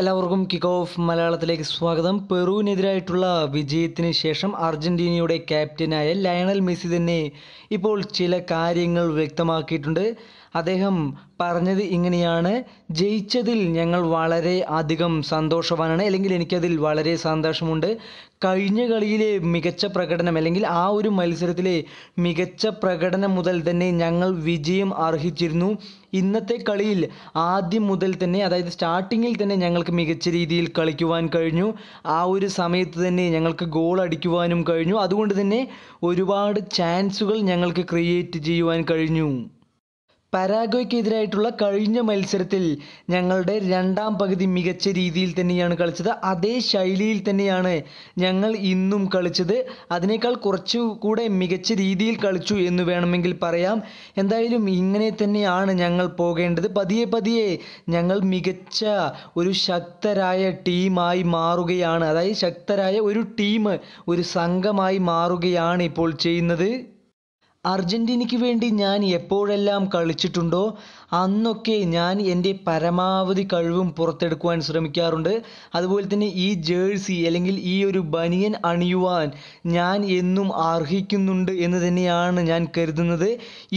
എല്ലാവർക്കും kick off മലയാളത്തിലേക്ക് സ്വാഗതം പെറുവിനെതിരായിട്ടുള്ള വിജയത്തിന് ശേഷം അർജൻറ്റീനയുടെ ക്യാപ്റ്റനായ ലയണൽ മെസ്സി തന്നെ ഇപ്പോൾ ചില കാര്യങ്ങൾ വ്യക്തമാക്കിയിട്ടുണ്ട് അദ്ദേഹം പറഞ്ഞത് ഇങ്ങനെയാണ് ജയിച്ചതിൽ ഞങ്ങൾ വളരെ അധികം സന്തോഷവാനാണ് അല്ലെങ്കിൽ എനിക്കതിൽ വളരെ സന്തോഷമുണ്ട് കഴിഞ്ഞ കളിയിലെ മികച്ച പ്രകടനം അല്ലെങ്കിൽ ആ ഒരു മത്സരത്തിലെ മികച്ച പ്രകടനം മുതൽ തന്നെ ഞങ്ങൾ വിജയം അർഹിച്ചിരുന്നു ഇന്നത്തെ കളിയിൽ ആദ്യം മുതൽ തന്നെ അതായത് സ്റ്റാർട്ടിങ്ങിൽ തന്നെ ഞങ്ങൾക്ക് മികച്ച രീതിയിൽ കളിക്കുവാൻ കഴിഞ്ഞു ആ ഒരു സമയത്ത് തന്നെ ഞങ്ങൾക്ക് ഗോൾ അടിക്കുവാനും കഴിഞ്ഞു അതുകൊണ്ട് തന്നെ ഒരുപാട് ചാൻസുകൾ ഞങ്ങൾക്ക് ക്രിയേറ്റ് ചെയ്യുവാൻ കഴിഞ്ഞു പരാഗ്വയ്ക്കെതിരായിട്ടുള്ള കഴിഞ്ഞ മത്സരത്തിൽ ഞങ്ങളുടെ രണ്ടാം പകുതി മികച്ച രീതിയിൽ തന്നെയാണ് കളിച്ചത് അതേ ശൈലിയിൽ തന്നെയാണ് ഞങ്ങൾ ഇന്നും കളിച്ചത് അതിനേക്കാൾ കുറച്ചുകൂടെ മികച്ച രീതിയിൽ കളിച്ചു എന്ന് വേണമെങ്കിൽ പറയാം എന്തായാലും ഇങ്ങനെ തന്നെയാണ് ഞങ്ങൾ പോകേണ്ടത് പതിയെ പതിയെ ഞങ്ങൾ മികച്ച ഒരു ശക്തരായ ടീമായി മാറുകയാണ് അതായത് ശക്തരായ ഒരു ടീം ഒരു സംഘമായി മാറുകയാണ് ഇപ്പോൾ ചെയ്യുന്നത് അർജൻറ്റീനയ്ക്ക് വേണ്ടി ഞാൻ എപ്പോഴെല്ലാം കളിച്ചിട്ടുണ്ടോ അന്നൊക്കെ ഞാൻ എൻ്റെ പരമാവധി കഴിവും പുറത്തെടുക്കുവാൻ ശ്രമിക്കാറുണ്ട് അതുപോലെ തന്നെ ഈ ജേഴ്സി അല്ലെങ്കിൽ ഈ ഒരു ബനിയൻ അണിയുവാൻ ഞാൻ എന്നും അർഹിക്കുന്നുണ്ട് എന്ന് തന്നെയാണ് ഞാൻ കരുതുന്നത്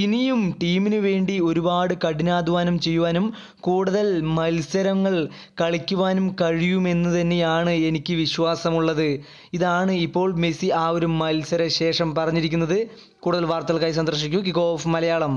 ഇനിയും ടീമിന് വേണ്ടി ഒരുപാട് കഠിനാധ്വാനം ചെയ്യുവാനും കൂടുതൽ മത്സരങ്ങൾ കളിക്കുവാനും കഴിയുമെന്ന് തന്നെയാണ് എനിക്ക് വിശ്വാസമുള്ളത് ഇതാണ് ഇപ്പോൾ മെസ്സി ആ ഒരു മത്സര ശേഷം പറഞ്ഞിരിക്കുന്നത് കൂടുതൽ വാർത്തകൾക്കായി സന്ദർശിക്കൂ കിക്ക് ഓഫ് മലയാളം